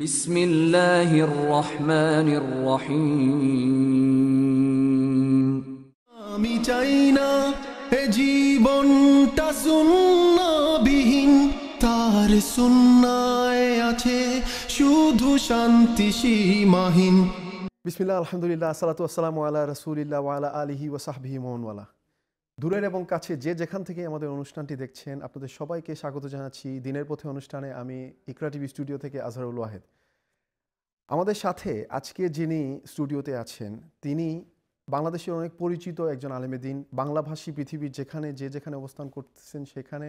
বিসমিল্লাহির রহমানির রহিম আমি চাই না এ জীবনটা সুন্নাবিহীন তার সুন্নায় আছে শুধু শান্তি সীমাহীন বিসমিল্লাহ আলহামদুলিল্লাহ সালাতু আসসালামু আলা রাসূলিল্লাহ ওয়া আলা আলিহি ওয়া সাহবিহি ওয়া দূরের এবং কাছে যে যেখান থেকে আমাদের অনুষ্ঠানটি দেখছেন আপনাদের সবাইকে স্বাগত জানাচ্ছি দিনের পথে অনুষ্ঠানে আমি ইকরা টিভি স্টুডিও থেকে আজহারুল ওয়াহেদ আমাদের সাথে আজকে যিনি স্টুডিওতে আছেন তিনি বাংলাদেশের অনেক পরিচিত একজন আলেমেদিন বাংলাভাষী পৃথিবীর যেখানে যে যেখানে অবস্থান করতেছেন সেখানে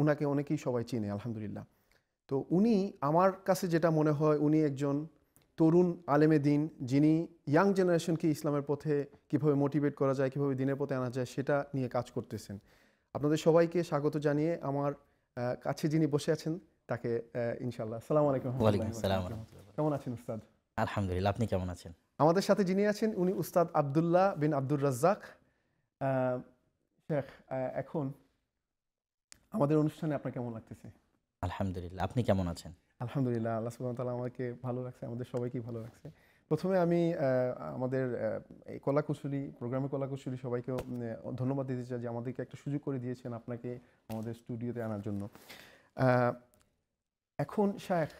ওনাকে অনেকেই সবাই চিনে আলহামদুলিল্লাহ তো উনি আমার কাছে যেটা মনে হয় উনি একজন তরুণ আলেমে দিন যিনি ইয়াং জেনারেশনকে ইসলামের পথে কিভাবে মোটিভেট করা যায় কিভাবে দিনের পথে আনা যায় সেটা নিয়ে কাজ করতেছেন আপনাদের সবাইকে স্বাগত জানিয়ে আমার কাছে যিনি বসে আছেন তাকে ইনশাল্লাহ সালাম আলাইকুম কেমন আছেন উস্তাদ আলহামদুলিল্লাহ আপনি কেমন আছেন আমাদের সাথে যিনি আছেন উনি উস্তাদ আবদুল্লাহ বিন আব্দুর রাজ্জাক শেখ এখন আমাদের অনুষ্ঠানে আপনার কেমন লাগতেছে আলহামদুলিল্লাহ আপনি কেমন আছেন আলহামদুলিল্লাহ আল্লাহ সুবাহ তালা আমাকে ভালো রাখছে আমাদের সবাইকেই ভালো রাখছে প্রথমে আমি আমাদের এই কলাকুশলী প্রোগ্রামের কলাকুশলী সবাইকে ধন্যবাদ দিতে চাই যে আমাদেরকে একটা সুযোগ করে দিয়েছেন আপনাকে আমাদের স্টুডিওতে আনার জন্য এখন শায়েখ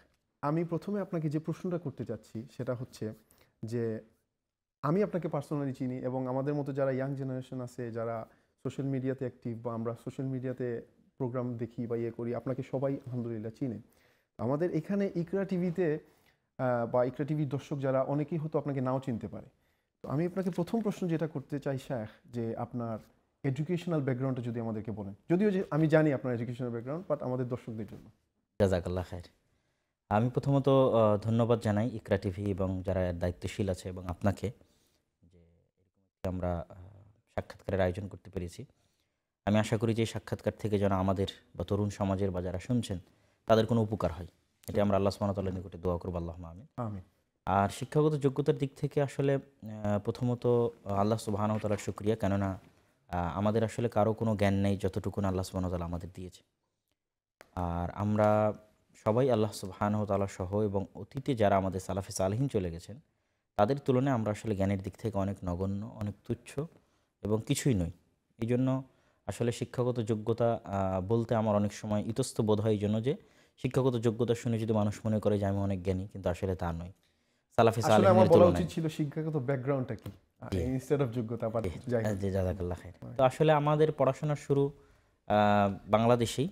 আমি প্রথমে আপনাকে যে প্রশ্নটা করতে চাচ্ছি সেটা হচ্ছে যে আমি আপনাকে পার্সোনালি চিনি এবং আমাদের মতো যারা ইয়াং জেনারেশন আছে যারা সোশ্যাল মিডিয়াতে অ্যাক্টিভ বা আমরা সোশ্যাল মিডিয়াতে প্রোগ্রাম দেখি বা ইয়ে করি আপনাকে সবাই আলহামদুলিল্লাহ চিনে আমাদের এখানে ইকরা টিভিতে বা ইকরা টিভির দর্শক যারা অনেকেই হয়তো আপনাকে নাও চিনতে পারে তো আমি আপনাকে প্রথম প্রশ্ন যেটা করতে চাই শেখ যে আপনার এডুকেশনাল ব্যাকগ্রাউন্ডটা যদি আমাদেরকে বলেন যদিও যে আমি জানি আপনার এডুকেশনাল ব্যাকগ্রাউন্ড বাট আমাদের দর্শকদের জন্য জাজাকাল্লা খায়ের আমি প্রথমত ধন্যবাদ জানাই ইকরা টিভি এবং যারা দায়িত্বশীল আছে এবং আপনাকে যে আমরা সাক্ষাৎকারের আয়োজন করতে পেরেছি আমি আশা করি যে সাক্ষাৎকার থেকে যেন আমাদের বা তরুণ সমাজের বা যারা শুনছেন তাদের কোনো উপকার হয় এটা আমরা আল্লাহ সুমানতাল্লাহ নিকটে দোয়া করবো আল্লাহ আমিন আর শিক্ষাগত যোগ্যতার দিক থেকে আসলে প্রথমত আল্লাহ সুবাহানতালার শুক্রিয়া কেননা আমাদের আসলে কারো কোনো জ্ঞান নেই যতটুকুন আল্লাহ সুবাহতালা আমাদের দিয়েছে আর আমরা সবাই আল্লাহ সুবাহানতালা সহ এবং অতীতে যারা আমাদের সালাফে সালহীন চলে গেছেন তাদের তুলনায় আমরা আসলে জ্ঞানের দিক থেকে অনেক নগণ্য অনেক তুচ্ছ এবং কিছুই নই এই জন্য আসলে শিক্ষাগত যোগ্যতা বলতে আমার অনেক সময় ইতস্ত বোধ হয় এই জন্য যে শিক্ষাগত যোগ্যতা শুনে যদি মানুষ মনে করে যে আমি অনেক জ্ঞানী কিন্তু আসলে তা নয় সালাফি ছিল শিক্ষাগত ব্যাকগ্রাউন্ডটা কি হ্যাঁ। তো আসলে আমাদের পড়াশোনা শুরু বাংলাদেশেই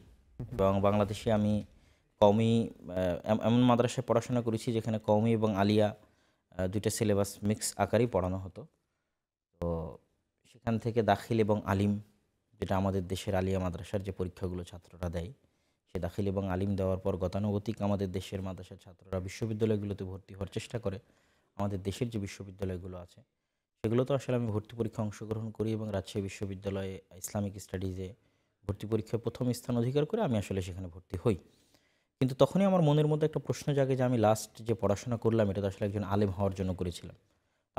এবং বাংলাদেশে আমি কওমি এমন মাদ্রাসায় পড়াশোনা করেছি যেখানে কওমি এবং আলিয়া দুইটা সিলেবাস মিক্স আকারেই পড়ানো হতো তো সেখান থেকে দাখিল এবং আলিম যেটা আমাদের দেশের আলিয়া মাদ্রাসার যে পরীক্ষাগুলো ছাত্ররা দেয় সে দাখিল এবং আলিম দেওয়ার পর গতানুগতিক আমাদের দেশের মাদ্রাসার ছাত্ররা বিশ্ববিদ্যালয়গুলোতে ভর্তি হওয়ার চেষ্টা করে আমাদের দেশের যে বিশ্ববিদ্যালয়গুলো আছে সেগুলো তো আসলে আমি ভর্তি পরীক্ষা অংশগ্রহণ করি এবং রাজশাহী বিশ্ববিদ্যালয়ে ইসলামিক স্টাডিজে ভর্তি পরীক্ষায় প্রথম স্থান অধিকার করে আমি আসলে সেখানে ভর্তি হই কিন্তু তখনই আমার মনের মধ্যে একটা প্রশ্ন জাগে যে আমি লাস্ট যে পড়াশোনা করলাম এটা তো আসলে একজন আলেম হওয়ার জন্য করেছিলাম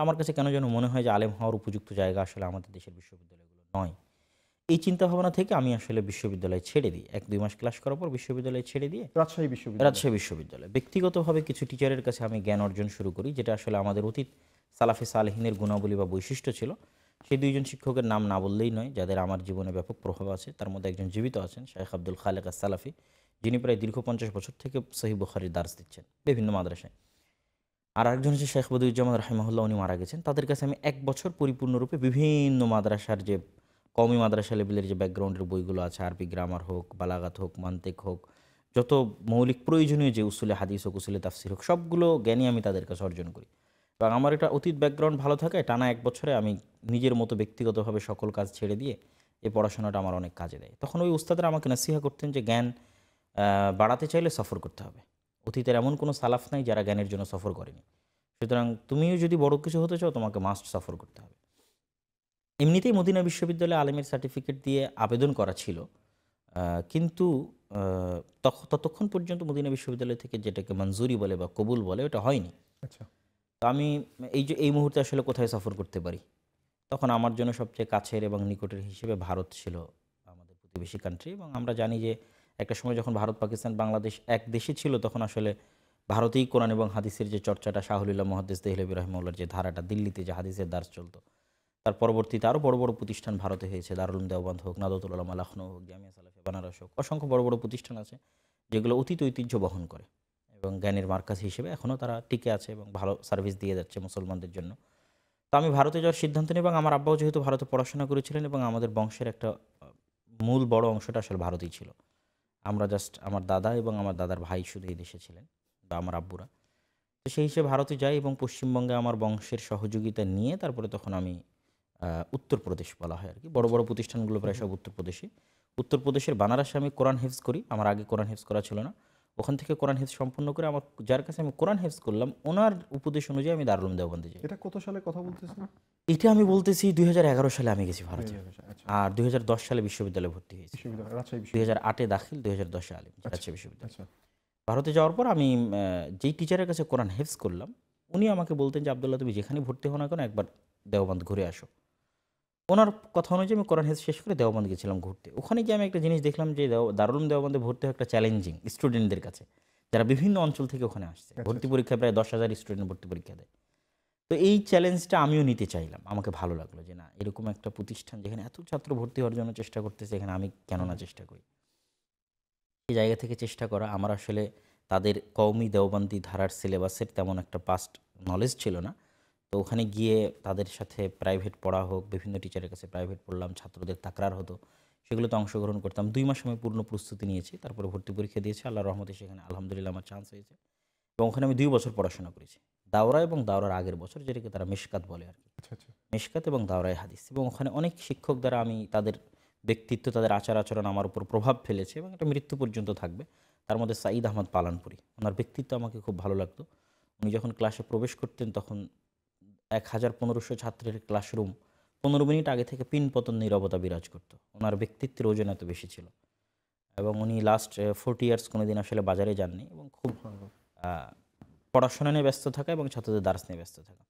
আমার কাছে কেন যেন মনে হয় যে আলেম হওয়ার উপযুক্ত জায়গা আসলে আমাদের দেশের বিশ্ববিদ্যালয়গুলো নয় এই চিন্তা ভাবনা থেকে আমি আসলে বিশ্ববিদ্যালয় ছেড়ে দিই এক দুই মাস ক্লাস করার পর বিশ্ববিদ্যালয় ছেড়ে দিয়ে রাজশাহী বিশ্ববিদ্যালয় রাজশাহী বিশ্ববিদ্যালয় ব্যক্তিগতভাবে কিছু টিচারের কাছে আমি জ্ঞান অর্জন শুরু করি যেটা আসলে আমাদের অতীত সালাফে সালেহিনের গুণাবলী বা বৈশিষ্ট্য ছিল সেই দুইজন শিক্ষকের নাম না বললেই নয় যাদের আমার জীবনে ব্যাপক প্রভাব আছে তার মধ্যে একজন জীবিত আছেন শেখ আব্দুল খালেক সালাফি যিনি প্রায় দীর্ঘ পঞ্চাশ বছর থেকে সহি বুখারির দার্স দিচ্ছেন বিভিন্ন মাদ্রাসায় আর আরেকজন হচ্ছে শেখ বদুজ্জামান রাহিমাহুল্লাহ উনি মারা গেছেন তাদের কাছে আমি এক বছর পরিপূর্ণরূপে বিভিন্ন মাদ্রাসার যে কমি মাদ্রাসা লেভেলের যে ব্যাকগ্রাউন্ডের বইগুলো আছে আরবি গ্রামার হোক বালাগাত হোক মান্তেক হোক যত মৌলিক প্রয়োজনীয় যে উসুলে হাদিস হোক উসুলে তাফসির হোক সবগুলো জ্ঞানই আমি তাদের কাছে অর্জন করি এবং আমার এটা অতীত ব্যাকগ্রাউন্ড ভালো থাকে টানা এক বছরে আমি নিজের মতো ব্যক্তিগতভাবে সকল কাজ ছেড়ে দিয়ে এই পড়াশোনাটা আমার অনেক কাজে দেয় তখন ওই উস্তাদরা আমাকে নাসিহা করতেন যে জ্ঞান বাড়াতে চাইলে সফর করতে হবে অতীতের এমন কোনো সালাফ নাই যারা জ্ঞানের জন্য সফর করেনি সুতরাং তুমিও যদি বড় কিছু হতে চাও তোমাকে মাস্ট সফর করতে হবে এমনিতেই মদিনা বিশ্ববিদ্যালয়ে আলেমের সার্টিফিকেট দিয়ে আবেদন করা ছিল কিন্তু ততক্ষণ পর্যন্ত মদিনা বিশ্ববিদ্যালয় থেকে যেটাকে মঞ্জুরি বলে বা কবুল বলে ওটা হয়নি আচ্ছা তো আমি এই যে এই মুহূর্তে আসলে কোথায় সফর করতে পারি তখন আমার জন্য সবচেয়ে কাছের এবং নিকটের হিসেবে ভারত ছিল আমাদের প্রতিবেশী কান্ট্রি এবং আমরা জানি যে একটা সময় যখন ভারত পাকিস্তান বাংলাদেশ এক দেশে ছিল তখন আসলে ভারতেই কোরআন এবং হাদিসের যে চর্চাটা শাহুলিল্লাহ মহাদিস দেহলবী রহমউল্লার যে ধারাটা দিল্লিতে যে হাদিসের দাস চলতো তার পরবর্তীতে আরও বড় বড় প্রতিষ্ঠান ভারতে হয়েছে দারুল দেওবন্ধ হোক নাদতুল্লাহ লখনৌ হোক জামিয়া সালাফি বানারস হোক অসংখ্য বড় বড় প্রতিষ্ঠান আছে যেগুলো অতীত ঐতিহ্য বহন করে এবং জ্ঞানের মার্কাজ হিসেবে এখনও তারা টিকে আছে এবং ভালো সার্ভিস দিয়ে যাচ্ছে মুসলমানদের জন্য তো আমি ভারতে যাওয়ার সিদ্ধান্ত নিই এবং আমার আব্বাও যেহেতু ভারতে পড়াশোনা করেছিলেন এবং আমাদের বংশের একটা মূল বড় অংশটা আসলে ভারতেই ছিল আমরা জাস্ট আমার দাদা এবং আমার দাদার ভাই শুধু এই দেশে ছিলেন বা আমার আব্বুরা তো সেই হিসেবে ভারতে যাই এবং পশ্চিমবঙ্গে আমার বংশের সহযোগিতা নিয়ে তারপরে তখন আমি উত্তরপ্রদেশ বলা হয় আর কি বড় বড় প্রতিষ্ঠানগুলো প্রায় সব উত্তরপ্রদেশে উত্তরপ্রদেশের বানারসে আমি কোরআন হেফজ করি আমার আগে কোরআন হেফজ করা ছিল না ওখান থেকে কোরআন হেফজ সম্পূর্ণ করে আমার যার কাছে আমি কোরআন হেফজ করলাম ওনার উপদেশ অনুযায়ী আমি দারুল দেওবন্দে যাই এটা কত সালে কথা বলতেছি এটা আমি বলতেছি দুই সালে আমি গেছি ভারতে আচ্ছা। আর দুই সালে বিশ্ববিদ্যালয়ে ভর্তি হয়েছি দুই হাজার আটে দাখিল দুই হাজার দশে আলিম আচ্ছা, রাজশাহী বিশ্ববিদ্যালয় আচ্ছা। ভারতে যাওয়ার পর আমি যেই টিচারের কাছে কোরআন হেফজ করলাম উনি আমাকে বলতেন যে আবদুল্লাহ তুমি যেখানে ভর্তি হও না কেন একবার দেওবন্দ ঘুরে আসো ওনার কথা অনুযায়ী আমি কোরআন হেস শেষ করে দেওয়াবন্দে গেছিলাম ঘুরতে ওখানে গিয়ে আমি একটা জিনিস দেখলাম যে দারুলম দেওয়াবন্দে ভর্তি একটা চ্যালেঞ্জিং স্টুডেন্টদের কাছে যারা বিভিন্ন অঞ্চল থেকে ওখানে আসছে আচ্ছা, ভর্তি আচ্ছা। পরীক্ষায় প্রায় দশ হাজার স্টুডেন্ট ভর্তি পরীক্ষা দেয় তো এই চ্যালেঞ্জটা আমিও নিতে চাইলাম আমাকে ভালো লাগলো যে না এরকম একটা প্রতিষ্ঠান যেখানে এত ছাত্র ভর্তি হওয়ার জন্য চেষ্টা করতেছে এখানে আমি কেন না চেষ্টা করি সেই জায়গা থেকে চেষ্টা করা আমার আসলে তাদের কওমি দেওবন্দি ধারার সিলেবাসের তেমন একটা পাস্ট নলেজ ছিল না তো ওখানে গিয়ে তাদের সাথে প্রাইভেট পড়া হোক বিভিন্ন টিচারের কাছে প্রাইভেট পড়লাম ছাত্রদের তাকরার হতো সেগুলোতে অংশগ্রহণ করতাম দুই মাস আমি পূর্ণ প্রস্তুতি নিয়েছি তারপরে ভর্তি পরীক্ষা দিয়েছি আল্লাহ রহমতে সেখানে আলহামদুলিল্লাহ আমার চান্স হয়েছে এবং ওখানে আমি দুই বছর পড়াশোনা করেছি দাওরা এবং দাওরার আগের বছর যেটাকে তারা মেশকাত বলে আর কি আচ্ছা, আচ্ছা। মেশকাত এবং দাওরায় হাদিস এবং ওখানে অনেক শিক্ষক দ্বারা আমি তাদের ব্যক্তিত্ব তাদের আচার আচরণ আমার উপর প্রভাব ফেলেছে এবং একটা মৃত্যু পর্যন্ত থাকবে তার মধ্যে সাঈদ আহমদ পালানপুরি ওনার ব্যক্তিত্ব আমাকে খুব ভালো লাগতো উনি যখন ক্লাসে প্রবেশ করতেন তখন এক হাজার পনেরোশো ছাত্রের ক্লাসরুম পনেরো মিনিট আগে থেকে পিন পতন নিরবতা বিরাজ করত ওনার ব্যক্তিত্বের ওজন এত বেশি ছিল এবং উনি লাস্ট ফোর্টি ইয়ার্স কোনোদিন আসলে বাজারে যাননি এবং খুব পড়াশোনা নিয়ে ব্যস্ত থাকা এবং ছাত্রদের দার্স নিয়ে ব্যস্ত থাকা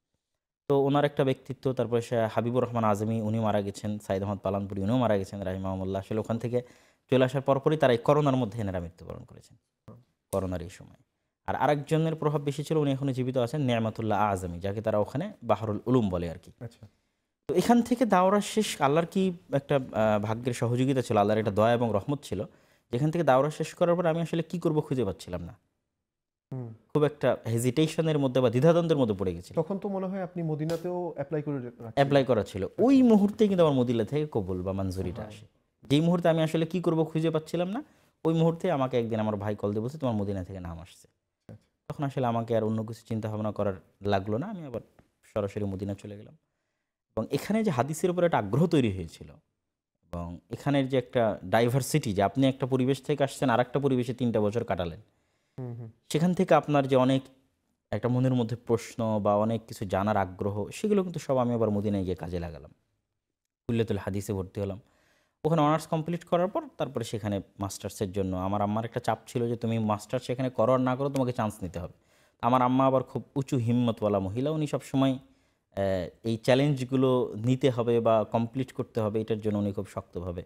তো ওনার একটা ব্যক্তিত্ব তারপরে সে হাবিবুর রহমান আজমি উনি মারা গেছেন সাইদ আহমদ পালানপুরি উনিও মারা গেছেন রাহিমা আসলে ওখান থেকে চলে আসার পরপরই তারা এই করোনার মধ্যে এনারা মৃত্যুবরণ করেছেন করোনার এই সময় আর আরেকজনের প্রভাব বেশি ছিল উনি এখনো জীবিত আছেন নিয়ামতুল্লাহ আজমি যাকে তারা ওখানে বাহরুল উলুম বলে আর কি আচ্ছা। তো এখান থেকে দাওরা শেষ আল্লাহর কি একটা ভাগ্যের সহযোগিতা ছিল আল্লাহর একটা দয়া এবং রহমত ছিল যেখান থেকে দাওরা শেষ করার পর আমি আসলে কি করব খুঁজে পাচ্ছিলাম না খুব একটা হেজিটেশনের মধ্যে বা দ্বিধাদ্বন্দ্বের মধ্যে পড়ে গেছে তখন তো মনে হয় আপনি মদিনাতেও অ্যাপ্লাই করে অ্যাপ্লাই করা ছিল আচ্ছা। ওই মুহূর্তে কিন্তু আমার মদিনা থেকে কবুল বা মঞ্জুরিটা আসে যেই মুহূর্তে আমি আসলে কি করব খুঁজে পাচ্ছিলাম না ওই মুহূর্তে আমাকে একদিন আমার ভাই কল দিয়ে বলছে তোমার মদিনা থেকে নাম আসছে তখন আসলে আমাকে আর অন্য কিছু চিন্তা ভাবনা করার লাগলো না আমি আবার সরাসরি মদিনা চলে গেলাম এবং এখানে যে হাদিসের উপর একটা আগ্রহ তৈরি হয়েছিল এবং এখানের যে একটা ডাইভার্সিটি যে আপনি একটা পরিবেশ থেকে আসছেন আর একটা পরিবেশে তিনটা বছর কাটালেন সেখান থেকে আপনার যে অনেক একটা মনের মধ্যে প্রশ্ন বা অনেক কিছু জানার আগ্রহ সেগুলো কিন্তু সব আমি আবার মদিনায় গিয়ে কাজে লাগালাম কুল্লেতুল হাদিসে ভর্তি হলাম ওখানে অনার্স কমপ্লিট করার পর তারপরে সেখানে মাস্টার্সের জন্য আমার আম্মার একটা চাপ ছিল যে তুমি মাস্টার্স সেখানে করো আর না করো তোমাকে চান্স নিতে হবে আমার আম্মা আবার খুব উঁচু হিম্মতওয়ালা মহিলা উনি সবসময় এই চ্যালেঞ্জগুলো নিতে হবে বা কমপ্লিট করতে হবে এটার জন্য উনি খুব শক্তভাবে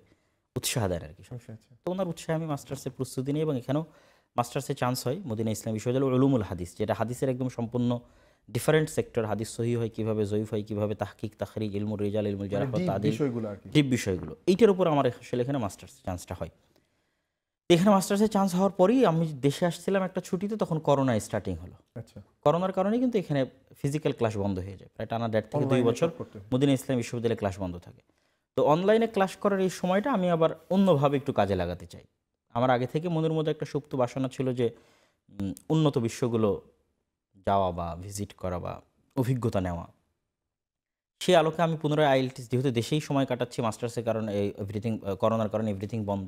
উৎসাহ দেন আর কি আচ্ছা, আচ্ছা। তো ওনার উৎসাহে আমি মাস্টার্সের প্রস্তুতি নিই এবং এখানেও মাস্টার্সে চান্স হয় মদিনা ইসলাম বিশ্ববিদ্যালয় উলুমুল হাদিস যেটা হাদিসের একদম সম্পূর্ণ ডিফারেন্ট সেক্টর হাদিস সহি হয় কিভাবে জয়ীফ হয় কিভাবে তাহকিক তাহরিজ ইলমুল রিজাল ইলমুল জারাহ মানে তাদিল ডিপ বিষয়গুলো এইটার উপর আমার আসলে এখানে মাস্টার্স চান্সটা হয় এখানে মাস্টার্সের চান্স হওয়ার পরেই আমি দেশে আসছিলাম একটা ছুটিতে তখন করোনা স্টার্টিং হলো করোনার আচ্ছা। কারণে কিন্তু এখানে ফিজিক্যাল ক্লাস বন্ধ হয়ে যায় প্রায় টানা দেড় থেকে দুই বছর মদিনা ইসলাম বিশ্ববিদ্যালয়ে ক্লাস বন্ধ থাকে তো অনলাইনে ক্লাস করার এই সময়টা আমি আবার অন্যভাবে একটু কাজে লাগাতে চাই আমার আগে থেকে মনের মধ্যে একটা সুপ্ত বাসনা ছিল যে উন্নত বিশ্বগুলো যাওয়া বা ভিজিট করা বা অভিজ্ঞতা নেওয়া সেই আলোকে আমি পুনরায় আইএলটিস যেহেতু দেশেই সময় কাটাচ্ছি মাস্টার্সের কারণে এভরিথিং করোনার কারণে এভরিথিং বন্ধ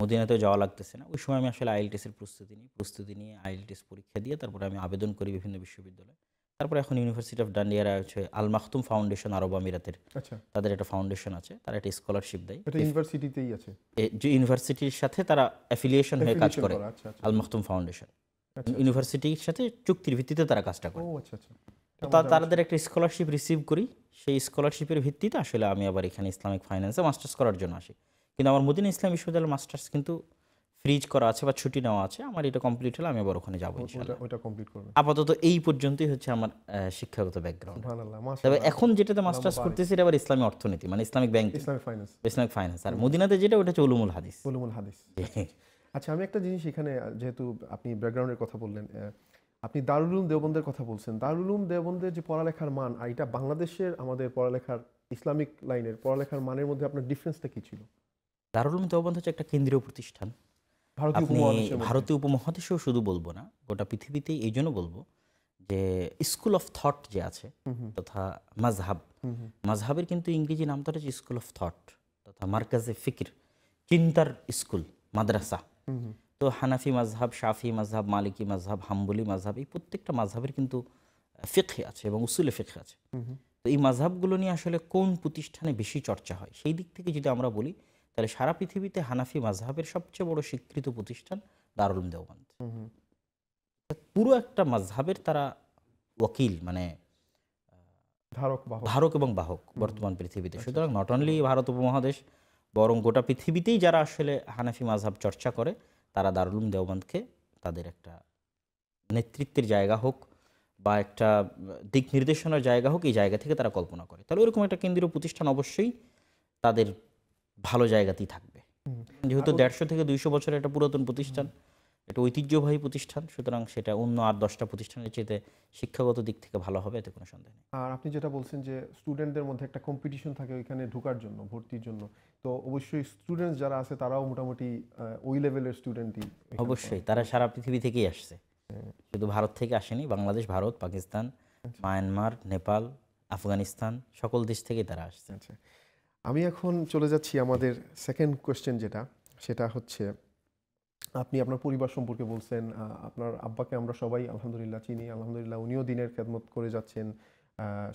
মদিনাতেও যাওয়া লাগতেছে না ওই সময় আমি আসলে আইএলটিসের প্রস্তুতি নিই প্রস্তুতি নিয়ে আইএলটিস পরীক্ষা দিয়ে তারপরে আমি আবেদন করি বিভিন্ন বিশ্ববিদ্যালয়ে তারপরে এখন ইউনিভার্সিটি অফ ডান্ডিয়ার হচ্ছে আল মাহতুম ফাউন্ডেশন আরব আমিরাতের আচ্ছা। তাদের একটা ফাউন্ডেশন আছে তারা একটা স্কলারশিপ দেয় ইউনিভার্সিটিতেই আছে যে ইউনিভার্সিটির সাথে তারা অ্যাফিলিয়েশন হয়ে কাজ করে আল মাহতুম ফাউন্ডেশন আচ্ছা, আচ্ছা। ইউনিভার্সিটির সাথে চুক্তির ভিত্তিতে তারা কাজটা করে আচ্ছা, তাদের একটা স্কলারশিপ রিসিভ করি সেই স্কলারশিপের ভিত্তিতে আসলে আমি আবার এখানে ইসলামিক ফাইন্যান্সে মাস্টার্স করার জন্য আসি কিন্তু আমার মদিনা ইসলাম বিশ্ববিদ্যালয়ের মাস্টার্স কিন্তু ফ্রিজ করা আছে বা ছুটি নেওয়া আছে আমার এটা কমপ্লিট হলে আমি আবার ওখানে যাবো আপাতত এই পর্যন্তই হচ্ছে আমার শিক্ষাগত ব্যাকগ্রাউন্ড তবে এখন যেটাতে মাস্টার্স করতেছি এটা আবার ইসলামী অর্থনীতি মানে Islamic bank Islamic finance Islamic finance আর মদিনাতে যেটা ওটা হচ্ছে উলুমুল হাদিস উলুমুল হাদিস আচ্ছা আমি একটা জিনিস এখানে যেহেতু আপনি ব্যাকগ্রাউন্ডের কথা বললেন আপনি দারুলুম দেওবন্দের কথা বলছেন দারুলুম দেওবন্দের যে পড়ালেখার মান আর এটা বাংলাদেশের আমাদের পড়ালেখার ইসলামিক লাইনের পড়ালেখার মানের মধ্যে আপনার ডিফারেন্সটা কী ছিল দারুলুম দেওবন্দ হচ্ছে একটা কেন্দ্রীয় প্রতিষ্ঠান আপনি ভারতীয় উপমহাদেশেও শুধু বলবো না গোটা পৃথিবীতেই এই জন্য বলবো যে স্কুল অফ থট যে আছে তথা মাজহাব মাজহাবের কিন্তু ইংরেজি নামটা হচ্ছে স্কুল অফ থট তথা মার্কাজে ফিকির চিন্তার স্কুল মাদ্রাসা তো হানাফি মাজহাব শাফি মাজহাব মালিকি মাজহাব হাম্বুলি মাজহাব এই প্রত্যেকটা মাজহাবের কিন্তু ফিকহে আছে এবং উসুলে ফিকহে আছে তো এই মাজহাবগুলো নিয়ে আসলে কোন প্রতিষ্ঠানে বেশি চর্চা হয় সেই দিক থেকে যদি আমরা বলি তাহলে সারা পৃথিবীতে হানাফি মাজহাবের সবচেয়ে বড় স্বীকৃত প্রতিষ্ঠান দারুল দেওবন্দ পুরো একটা মাজহাবের তারা ওকিল মানে ধারক ধারক এবং বাহক বর্তমান পৃথিবীতে সুতরাং নট অনলি ভারত উপমহাদেশ বরং গোটা পৃথিবীতেই যারা আসলে হানাফি মাঝহাব চর্চা করে তারা দারুলুম দেওবন্দকে তাদের একটা নেতৃত্বের জায়গা হোক বা একটা দিক নির্দেশনার জায়গা হোক এই জায়গা থেকে তারা কল্পনা করে তাহলে ওরকম একটা কেন্দ্রীয় প্রতিষ্ঠান অবশ্যই তাদের ভালো জায়গাতেই থাকবে যেহেতু দেড়শো থেকে দুইশো বছরের একটা পুরাতন প্রতিষ্ঠান এটা ঐতিহ্যবাহী প্রতিষ্ঠান সুতরাং সেটা অন্য আর দশটা প্রতিষ্ঠানের চেয়ে শিক্ষাগত দিক থেকে ভালো হবে এতে কোনো সন্দেহ নেই আর আপনি যেটা বলছেন যে স্টুডেন্টদের মধ্যে একটা কম্পিটিশন থাকে ওইখানে ঢোকার জন্য ভর্তির জন্য তো অবশ্যই স্টুডেন্টস যারা আছে তারাও মোটামুটি ওই লেভেলের স্টুডেন্টই অবশ্যই তারা সারা পৃথিবী থেকেই আসছে শুধু ভারত থেকে আসেনি বাংলাদেশ ভারত পাকিস্তান আচ্ছা। মায়ানমার নেপাল আফগানিস্তান সকল দেশ থেকেই তারা আসছে আচ্ছা আমি এখন চলে যাচ্ছি আমাদের সেকেন্ড কোয়েশ্চেন যেটা সেটা হচ্ছে আপনি আপনার পরিবার সম্পর্কে বলছেন আপনার আব্বাকে আমরা সবাই আলহামদুলিল্লাহ চিনি আলহামদুলিল্লাহ উনিও দিনের খেদমত করে যাচ্ছেন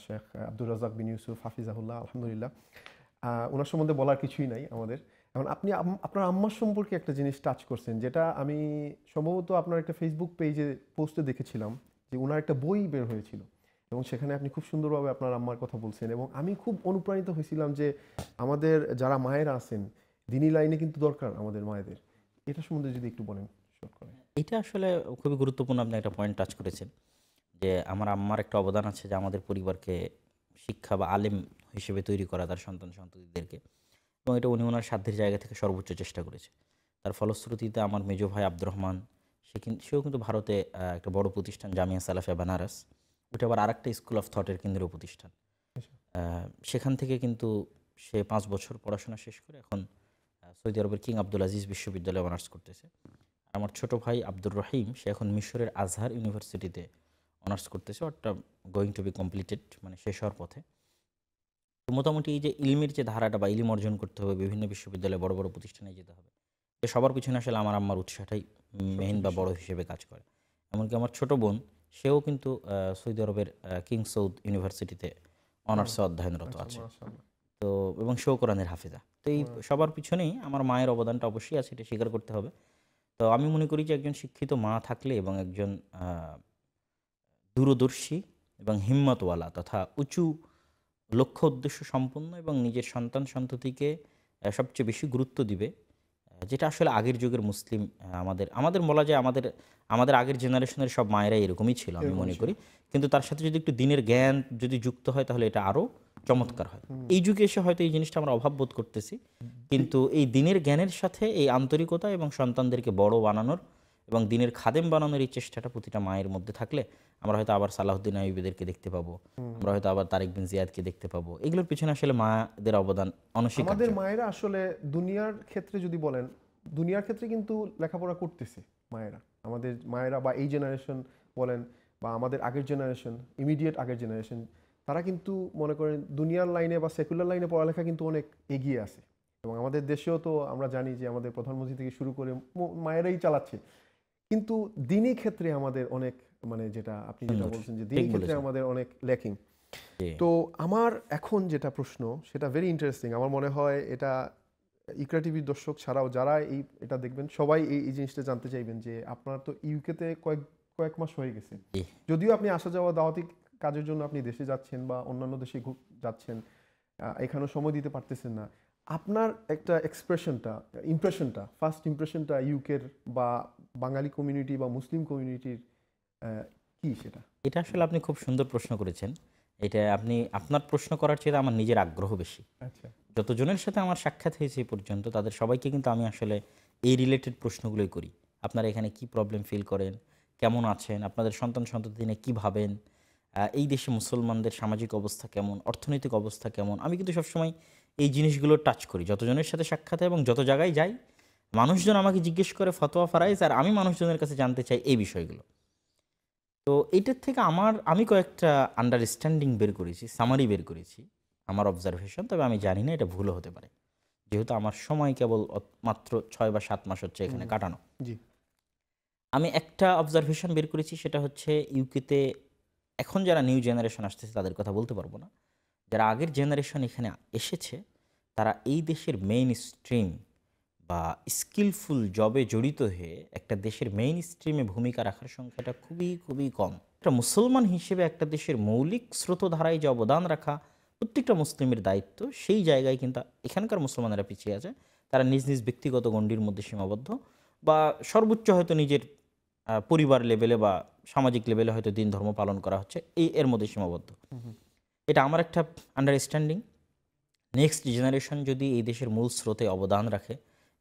শেখ আব্দুর রাজাক বিন ইউসুফ হাফিজাহুল্লাহ আলহামদুলিল্লাহ ওনার সম্বন্ধে বলার কিছুই নাই আমাদের এখন আপনি আপনার আম্মার সম্পর্কে একটা জিনিস টাচ করছেন যেটা আমি সম্ভবত আপনার একটা ফেসবুক পেজে পোস্টে দেখেছিলাম যে ওনার একটা বই বের হয়েছিল এবং সেখানে আপনি খুব সুন্দরভাবে আপনার আম্মার কথা বলছেন এবং আমি খুব অনুপ্রাণিত হয়েছিলাম যে আমাদের যারা মায়েরা আছেন দিনী লাইনে কিন্তু দরকার আমাদের মায়েদের এটা সম্বন্ধে যদি একটু বলেন এটা আসলে খুবই গুরুত্বপূর্ণ আপনি একটা পয়েন্ট টাচ করেছেন যে আমার আম্মার একটা অবদান আছে যে আমাদের পরিবারকে শিক্ষা বা আলেম হিসেবে তৈরি করা তার সন্তান সন্ততিদেরকে এবং এটা উনি ওনার সাধ্যের জায়গা থেকে সর্বোচ্চ চেষ্টা করেছে তার ফলশ্রুতিতে আমার মেজ ভাই আব্দুর রহমান সে কিন্তু সেও কিন্তু ভারতে একটা বড় প্রতিষ্ঠান জামিয়া সালাফে বানারস ওটা আবার আরেকটা স্কুল অফ থটের কেন্দ্রীয় প্রতিষ্ঠান আচ্ছা। সেখান থেকে কিন্তু সে পাঁচ বছর পড়াশোনা শেষ করে এখন সৌদি আরবের কিং আব্দুল আজিজ বিশ্ববিদ্যালয়ে অনার্স করতেছে আমার ছোট ভাই আব্দুর রহিম সে এখন মিশরের আজহার ইউনিভার্সিটিতে অনার্স করতেছে অর্থাৎ গোয়িং টু বি কমপ্লিটেড মানে শেষ হওয়ার পথে তো মোটামুটি এই যে ইলমির যে ধারাটা বা ইলিম অর্জন করতে হবে বিভিন্ন বিশ্ববিদ্যালয়ে বড় বড় প্রতিষ্ঠানে যেতে হবে তো সবার পিছনে আসলে আমার আম্মার উৎসাহটাই মেইন বা বড় হিসেবে কাজ করে এমনকি আমার ছোট বোন সেও কিন্তু সৌদি আরবের কিং সৌদ ইউনিভার্সিটিতে অনার্সে অধ্যয়নরত আচ্ছা, আছে তো এবং সেও কোরআনের হাফিজা এই সবার পিছনেই আমার মায়ের অবদানটা অবশ্যই আছে এটা স্বীকার করতে হবে তো আমি মনে করি যে একজন শিক্ষিত মা থাকলে এবং একজন দূরদর্শী এবং হিম্মতওয়ালা তথা উঁচু লক্ষ্য উদ্দেশ্য সম্পন্ন এবং নিজের সন্তান সন্ততিকে সবচেয়ে বেশি গুরুত্ব দিবে যেটা আসলে আগের যুগের মুসলিম আমাদের আমাদের বলা যায় আমাদের আমাদের আগের জেনারেশনের সব মায়েরাই এরকমই ছিল আমি মনে করি কিন্তু তার সাথে যদি একটু দিনের জ্ঞান যদি যুক্ত হয় তাহলে এটা আরও চমৎকার হয় এই যুগে এসে হয়তো এই জিনিসটা আমরা অভাব বোধ করতেছি কিন্তু এই দিনের জ্ঞানের সাথে এই আন্তরিকতা এবং সন্তানদেরকে বড় বানানোর এবং দিনের খাদেম বানানোর এই চেষ্টাটা প্রতিটা মায়ের মধ্যে থাকলে আমরা হয়তো আবার সালাহদ্দিন আইবিদেরকে দেখতে পাবো আমরা হয়তো আবার তারেক বিন জিয়াদকে দেখতে পাবো এগুলোর পিছনে আসলে মায়েদের অবদান অনস্বীকার্য আমাদের মায়েরা আসলে দুনিয়ার ক্ষেত্রে যদি বলেন দুনিয়ার ক্ষেত্রে কিন্তু লেখাপড়া করতেছে মায়েরা আমাদের মায়েরা বা এই জেনারেশন বলেন বা আমাদের আগের জেনারেশন ইমিডিয়েট আগের জেনারেশন তারা কিন্তু মনে করেন দুনিয়ার লাইনে বা সেকুলার লাইনে পড়ালেখা কিন্তু অনেক এগিয়ে আছে এবং আমাদের দেশেও তো আমরা জানি যে আমাদের প্রধানমন্ত্রী থেকে শুরু করে মায়েরাই চালাচ্ছে কিন্তু দিনই ক্ষেত্রে আমাদের অনেক মানে যেটা আপনি যেটা বলছেন যে দিনই ক্ষেত্রে আমাদের অনেক ল্যাকিং তো আমার এখন যেটা প্রশ্ন সেটা ভেরি ইন্টারেস্টিং আমার মনে হয় এটা ইকরা টিভির দর্শক ছাড়াও যারা এই এটা দেখবেন সবাই এই এই জিনিসটা জানতে চাইবেন যে আপনার তো ইউকেতে কয়েক কয়েক মাস হয়ে গেছে যদিও আপনি আসা যাওয়া দাওয়াতি কাজের জন্য আপনি দেশে যাচ্ছেন বা অন্যান্য দেশে যাচ্ছেন এখানেও সময় দিতে পারতেছেন না আপনার একটা এক্সপ্রেশনটা ইমপ্রেশনটা ফার্স্ট ইমপ্রেশনটা ইউকের বা বাঙালি কমিউনিটি বা মুসলিম কমিউনিটির কি সেটা এটা আসলে আপনি খুব সুন্দর প্রশ্ন করেছেন এটা আপনি আপনার প্রশ্ন করার চেয়ে আমার নিজের আগ্রহ বেশি আচ্ছা যতজনের সাথে আমার সাক্ষাৎ হয়েছে এ পর্যন্ত তাদের সবাইকে কিন্তু আমি আসলে এই রিলেটেড প্রশ্নগুলোই করি আপনারা এখানে কি প্রবলেম ফিল করেন কেমন আছেন আপনাদের সন্তান সন্ততি নিয়ে কী ভাবেন এই দেশে মুসলমানদের সামাজিক অবস্থা কেমন অর্থনৈতিক অবস্থা কেমন আমি কিন্তু সবসময় এই জিনিসগুলো টাচ করি যতজনের সাথে সাক্ষাৎ এবং যত জায়গায় যাই মানুষজন আমাকে জিজ্ঞেস করে ফতোয়া ফারাইজ আর আমি মানুষজনের কাছে জানতে চাই এই বিষয়গুলো তো এইটার থেকে আমার আমি কয়েকটা আন্ডারস্ট্যান্ডিং বের করেছি সামারি বের করেছি আমার অবজারভেশন তবে আমি জানি না এটা ভুলও হতে পারে যেহেতু আমার সময় কেবল মাত্র ছয় বা সাত মাস হচ্ছে এখানে কাটানো জি আমি একটা অবজারভেশন বের করেছি সেটা হচ্ছে ইউকেতে এখন যারা নিউ জেনারেশন আসতেছে তাদের কথা বলতে পারবো না যারা আগের জেনারেশন এখানে এসেছে তারা এই দেশের মেইন স্ট্রিম বা স্কিলফুল জবে জড়িত হয়ে একটা দেশের মেইন স্ট্রিমে ভূমিকা রাখার সংখ্যাটা খুবই খুবই কম একটা মুসলমান হিসেবে একটা দেশের মৌলিক স্রোতধারায় যে অবদান রাখা প্রত্যেকটা মুসলিমের দায়িত্ব সেই জায়গায় কিন্তু এখানকার মুসলমানেরা পিছিয়ে আছে তারা নিজ নিজ ব্যক্তিগত গণ্ডির মধ্যে সীমাবদ্ধ বা সর্বোচ্চ হয়তো নিজের পরিবার লেভেলে বা সামাজিক লেভেলে হয়তো দিন ধর্ম পালন করা হচ্ছে এই এর মধ্যে সীমাবদ্ধ এটা আমার একটা আন্ডারস্ট্যান্ডিং নেক্সট জেনারেশন যদি এই দেশের মূল স্রোতে অবদান রাখে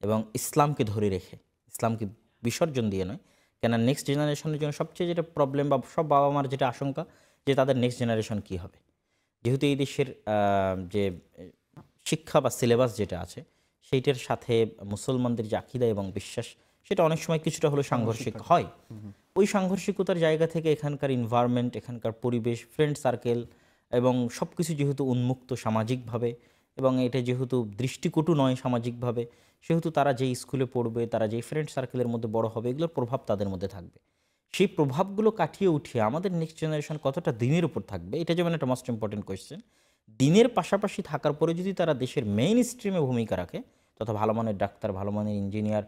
এবং ইসলামকে ধরে রেখে ইসলামকে বিসর্জন দিয়ে নয় কেন নেক্সট জেনারেশনের জন্য সবচেয়ে যেটা প্রবলেম বা সব বাবা মার যেটা আশঙ্কা যে তাদের নেক্সট জেনারেশন কি হবে যেহেতু এই দেশের যে শিক্ষা বা সিলেবাস যেটা আছে সেইটার সাথে মুসলমানদের যে আকিদা এবং বিশ্বাস সেটা অনেক সময় কিছুটা হলো হ্যাঁ, সাংঘর্ষিক হয় ওই সাংঘর্ষিকতার জায়গা থেকে এখানকার ইনভারমেন্ট এখানকার পরিবেশ ফ্রেন্ড সার্কেল এবং সব কিছু যেহেতু উন্মুক্ত সামাজিকভাবে এবং এটা যেহেতু দৃষ্টিকটু নয় সামাজিকভাবে সেহেতু তারা যে স্কুলে পড়বে তারা যে ফ্রেন্ড সার্কেলের মধ্যে বড় হবে এগুলোর প্রভাব তাদের মধ্যে থাকবে সেই প্রভাবগুলো কাটিয়ে উঠিয়ে আমাদের নেক্সট জেনারেশন কতটা দিনের উপর থাকবে এটা যেমন একটা মোস্ট ইম্পর্টেন্ট কোয়েশ্চেন দিনের পাশাপাশি থাকার পরে যদি তারা দেশের মেইন স্ট্রিমে ভূমিকা রাখে তথা ভালো মানের ডাক্তার ভালো মানের ইঞ্জিনিয়ার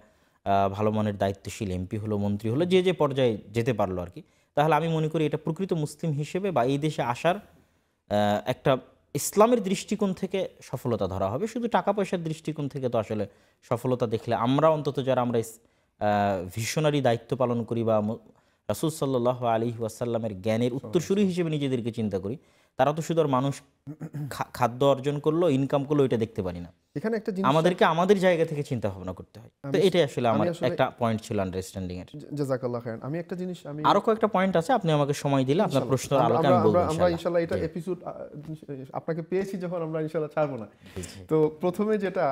ভালো মনের দায়িত্বশীল এমপি হলো মন্ত্রী হলো যে যে পর্যায়ে যেতে পারলো আর কি তাহলে আমি মনে করি এটা প্রকৃত মুসলিম হিসেবে বা এই দেশে আসার একটা ইসলামের দৃষ্টিকোণ থেকে সফলতা ধরা হবে শুধু টাকা পয়সার দৃষ্টিকোণ থেকে তো আসলে সফলতা দেখলে আমরা অন্তত যারা আমরা ভিশনারি দায়িত্ব পালন করি বা রাসুল সাল্লাহ আলী ওয়াসাল্লামের জ্ঞানের উত্তরসূরি হিসেবে নিজেদেরকে চিন্তা করি তারা তো শুধু মানুষ খাদ্য অর্জন করলো ইনকাম করলো এটা দেখতে পারি না এখানে একটা জিনিস আমাদেরকে আমাদের জায়গা থেকে চিন্তা ভাবনা করতে হয় তো এটাই আসলে আমার একটা পয়েন্ট ছিল আন্ডারস্ট্যান্ডিং এর জাযাকাল্লাহ খায়রান আমি একটা জিনিস আমি আরো কয়েকটা পয়েন্ট আছে আপনি আমাকে সময় দিলে আপনার প্রশ্ন আলোকে আমি বলবো আমরা ইনশাআল্লাহ এটা এপিসোড আপনাকে পেয়েছি যখন আমরা ইনশাআল্লাহ ছাড়বো না তো প্রথমে যেটা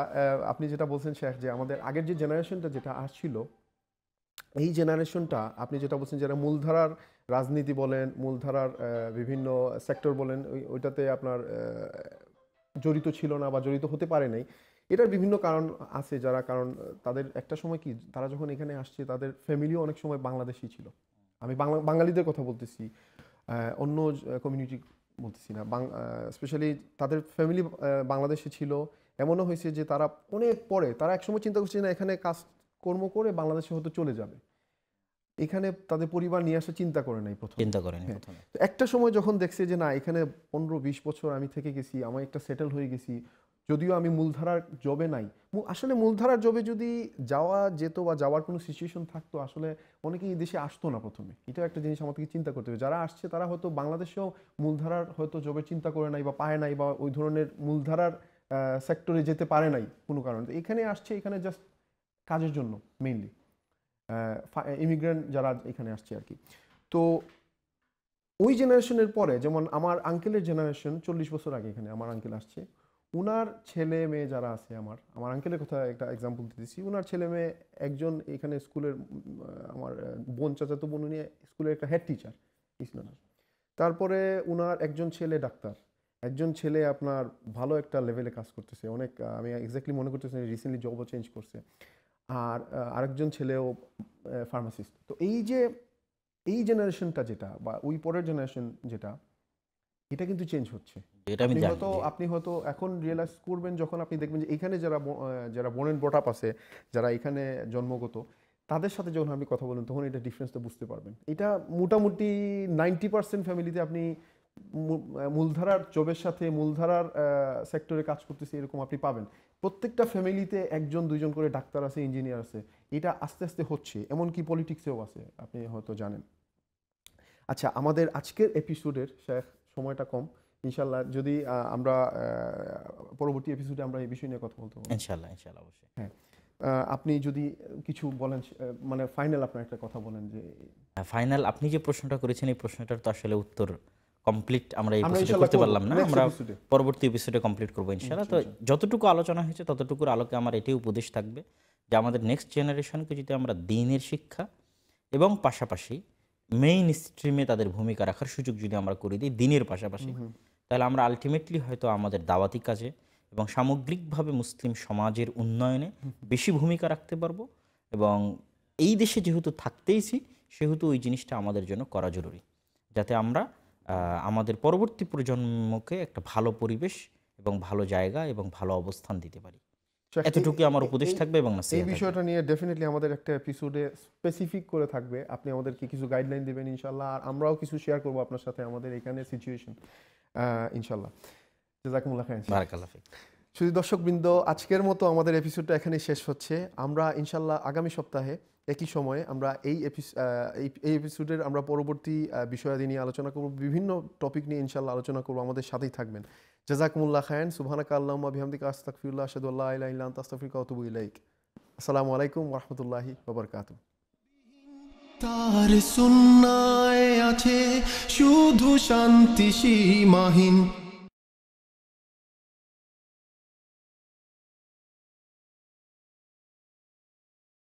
আপনি যেটা বলছেন শেখ যে আমাদের আগের যে জেনারেশনটা যেটা আসছিল এই জেনারেশনটা আপনি যেটা বলছেন যারা মূলধারার রাজনীতি বলেন মূলধারার বিভিন্ন সেক্টর বলেন ওইটাতে আপনার জড়িত ছিল না বা জড়িত হতে পারে নাই এটার বিভিন্ন কারণ আছে যারা কারণ তাদের একটা সময় কি তারা যখন এখানে আসছে তাদের ফ্যামিলিও অনেক সময় বাংলাদেশি ছিল আমি বাংলা বাঙালিদের কথা বলতেছি অন্য কমিউনিটি বলতেছি না স্পেশালি তাদের ফ্যামিলি বাংলাদেশে ছিল এমনও হয়েছে যে তারা অনেক পরে তারা একসময় চিন্তা করছে না এখানে কাজ কর্ম করে বাংলাদেশে হয়তো চলে যাবে এখানে তাদের পরিবার নিয়ে আসা চিন্তা করে নাই প্রথম চিন্তা করে নাই হ্যাঁ। একটা সময় যখন দেখছে যে না এখানে পনেরো বিশ বছর আমি থেকে গেছি আমার একটা সেটেল হয়ে গেছি যদিও আমি মূলধারার জবে নাই আসলে মূলধারার জবে যদি যাওয়া যেত বা যাওয়ার কোনো সিচুয়েশন থাকতো আসলে অনেকেই দেশে আসতো না প্রথমে এটাও একটা জিনিস আমাদেরকে চিন্তা করতে হবে যারা আসছে তারা হয়তো বাংলাদেশেও মূলধারার হয়তো জবে চিন্তা করে নাই বা পায় নাই বা ওই ধরনের মূলধারার সেক্টরে যেতে পারে নাই কোনো কারণে এখানে আসছে এখানে জাস্ট কাজের জন্য মেইনলি ইমিগ্রেন্ট যারা এখানে আসছে আর কি তো ওই জেনারেশনের পরে যেমন আমার আঙ্কেলের জেনারেশন চল্লিশ বছর আগে এখানে আমার আঙ্কেল আসছে উনার ছেলে মেয়ে যারা আছে আমার আমার আঙ্কেলের কথা একটা এক্সাম্পল দিতেছি উনার ছেলে মেয়ে একজন এখানে স্কুলের আমার বোন চাচাতো বোন উনি স্কুলের একটা হেড টিচার ইসলামের তারপরে উনার একজন ছেলে ডাক্তার একজন ছেলে আপনার ভালো একটা লেভেলে কাজ করতেছে অনেক আমি এক্স্যাক্টলি মনে করতেছি রিসেন্টলি জবও চেঞ্জ করছে আর আরেকজন ছেলেও ফার্মাসিস্ট তো এই যে এই জেনারেশনটা যেটা বা ওই পরের জেনারেশন যেটা এটা কিন্তু চেঞ্জ হচ্ছে আপনি হয়তো আপনি হয়তো এখন রিয়েলাইজ করবেন যখন আপনি দেখবেন যে এখানে যারা যারা বোন অ্যান্ড ব্রটআপ আছে যারা এখানে জন্মগত তাদের সাথে যখন আপনি কথা বলেন তখন এটা ডিফারেন্সটা বুঝতে পারবেন এটা মোটামুটি নাইনটি পার্সেন্ট ফ্যামিলিতে আপনি মূলধারার জবের সাথে মূলধারার সেক্টরে কাজ করতেছে এরকম আপনি পাবেন প্রত্যেকটা ফ্যামিলিতে একজন দুইজন করে ডাক্তার আছে ইঞ্জিনিয়ার আছে এটা আস্তে আস্তে হচ্ছে এমনকি পলিটিক্সেও আছে আপনি হয়তো জানেন আচ্ছা আমাদের আজকের এপিসোডের শেখ সময়টা কম ইনশাল্লাহ যদি আমরা পরবর্তী এপিসোডে আমরা এই বিষয় নিয়ে কথা বলতে পারি ইনশাল্লাহ ইনশাল্লাহ অবশ্যই হ্যাঁ আপনি যদি কিছু বলেন মানে ফাইনাল আপনার একটা কথা বলেন যে ফাইনাল আপনি যে প্রশ্নটা করেছেন এই প্রশ্নটার তো আসলে উত্তর কমপ্লিট আমরা এই এপিসোডে করতে পারলাম না আমরা পরবর্তী এপিসোডে কমপ্লিট করবো ইনশাআল্লাহ তো যতটুকু আলোচনা হয়েছে ততটুকুর আলোকে আমার এটি উপদেশ থাকবে যে আমাদের নেক্সট জেনারেশনকে যদি আমরা দিনের শিক্ষা এবং পাশাপাশি মেইন স্ট্রিমে তাদের ভূমিকা রাখার সুযোগ যদি আমরা করে দিই দিনের পাশাপাশি তাহলে আমরা আলটিমেটলি হয়তো আমাদের দাওয়াতি কাজে এবং সামগ্রিকভাবে মুসলিম সমাজের উন্নয়নে বেশি ভূমিকা রাখতে পারবো এবং এই দেশে যেহেতু থাকতেইছি সেহেতু ওই জিনিসটা আমাদের জন্য করা জরুরি যাতে আমরা আমাদের পরবর্তী প্রজন্মকে একটা ভালো পরিবেশ এবং ভালো জায়গা এবং ভালো অবস্থান দিতে পারি এতটুকু আমার উপদেশ থাকবে এবং এই বিষয়টা নিয়ে ডেফিনেটলি আমাদের একটা এপিসোডে স্পেসিফিক করে থাকবে আপনি আমাদেরকে কিছু গাইডলাইন দেবেন ইনশাল্লাহ আর আমরাও কিছু শেয়ার করবো আপনার সাথে আমাদের এখানে সিচুয়েশন ইনশাল্লাহ জাজাকুমুল্লাহ খান বারাকাল্লাহ শুধু দর্শকবৃন্দ আজকের মতো আমাদের এপিসোডটা এখানে শেষ হচ্ছে আমরা ইনশাল্লাহ আগামী সপ্তাহে একই সময়ে আমরা এই এই এপিসোডের আমরা পরবর্তী বিষয়াদি নিয়ে আলোচনা করব বিভিন্ন টপিক নিয়ে ইনশাল্লাহ আলোচনা করব আমাদের সাথেই থাকবেন জাজাকুমুল্লাহ খায়ন সুবহানাকা আল্লাহুম্মা বিহামদিকা আস্তাগফিরুল্লাহ আশহাদু আল্লা ইলাহা ইল্লা আনতা ইলাইক আসসালামু আলাইকুম রহমতুল্লাহি রাহমাতুল্লাহি তার সুন্নায় আছে শুধু শান্তি সীমাহীন